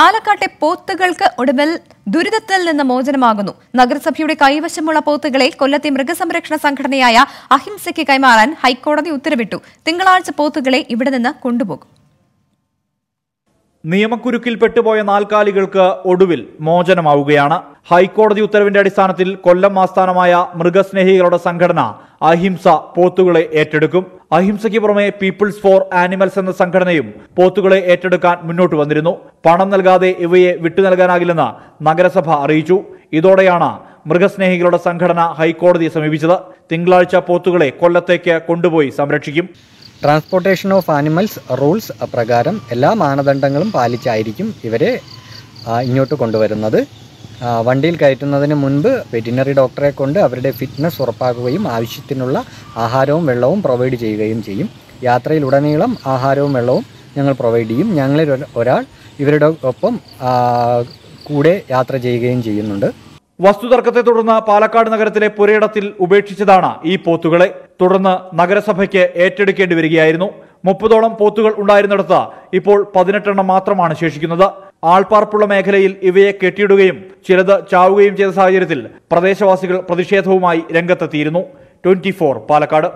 പാലക്കാട്ടെ പോത്തുകൾക്ക് ഒടുവിൽ ദുരിതത്തിൽ നിന്ന് മോചനമാകുന്നു നഗരസഭയുടെ കൈവശമുള്ള പോത്തുകളെ കൊല്ലത്തെ മൃഗസംരക്ഷണ സംഘടനയായ അഹിംസയ്ക്ക് കൈമാറാൻ ഹൈക്കോടതി ഉത്തരവിട്ടു തിങ്കളാഴ്ച പോത്തുകളെ ഇവിടെ നിന്ന് കൊണ്ടുപോകും നിയമക്കുരുക്കിൽ പെട്ടുപോയ നാൽക്കാലികൾക്ക് ഒടുവിൽ മോചനമാവുകയാണ് ഹൈക്കോടതി ഉത്തരവിന്റെ അടിസ്ഥാനത്തിൽ കൊല്ലം ആസ്ഥാനമായ മൃഗസ്നേഹികളുടെ സംഘടന അഹിംസ പോത്തുകളെ ഏറ്റെടുക്കും അഹിംസയ്ക്ക് പുറമെ പീപ്പിൾസ് ഫോർ ആനിമൽസ് എന്ന സംഘടനയും പോത്തുകളെ ഏറ്റെടുക്കാൻ മുന്നോട്ട് വന്നിരുന്നു പണം നൽകാതെ ഇവയെ വിട്ടു നൽകാനാകില്ലെന്ന് നഗരസഭ അറിയിച്ചു ഇതോടെയാണ് മൃഗസ്നേഹികളുടെ സംഘടന ഹൈക്കോടതിയെ സമീപിച്ചത് തിങ്കളാഴ്ച പോത്തുകളെ കൊല്ലത്തേക്ക് കൊണ്ടുപോയി സംരക്ഷിക്കും ട്രാൻസ്പോർട്ടേഷൻ ഓഫ് ആനിമൽസ് റൂൾസ് പ്രകാരം എല്ലാ മാനദണ്ഡങ്ങളും പാലിച്ചായിരിക്കും ഇവരെ ഇങ്ങോട്ട് കൊണ്ടുവരുന്നത് വണ്ടിയിൽ കയറ്റുന്നതിന് മുൻപ് വെറ്റിനറി ഡോക്ടറെ കൊണ്ട് അവരുടെ ഫിറ്റ്നസ് ഉറപ്പാക്കുകയും ആവശ്യത്തിനുള്ള ആഹാരവും വെള്ളവും പ്രൊവൈഡ് ചെയ്യുകയും ചെയ്യും യാത്രയിലുടനീളം ആഹാരവും വെള്ളവും ഞങ്ങൾ പ്രൊവൈഡ് ചെയ്യും ഞങ്ങളിൽ ഒരാൾ ഇവരുടെ ഒപ്പം കൂടെ യാത്ര ചെയ്യുകയും ചെയ്യുന്നുണ്ട് വസ്തുതർക്കത്തെ തുടർന്ന് പാലക്കാട് നഗരത്തിലെ പുരയിടത്തിൽ ഉപേക്ഷിച്ചതാണ് ഈ പോത്തുകളെ തുടർന്ന് നഗരസഭയ്ക്ക് ഏറ്റെടുക്കേണ്ടി വരികയായിരുന്നു മുപ്പതോളം പോത്തുകൾ ഉണ്ടായിരുന്നിടത്ത് ഇപ്പോൾ പതിനെട്ടെണ്ണം മാത്രമാണ് ശേഷിക്കുന്നത് ആൾപ്പാർപ്പുള്ള മേഖലയിൽ ഇവയെ കെട്ടിയിടുകയും ചിലത് ചാവുകയും ചെയ്ത സാഹചര്യത്തിൽ പ്രദേശവാസികൾ പ്രതിഷേധവുമായി രംഗത്തെത്തിയിരുന്നു ട്വന്റി പാലക്കാട്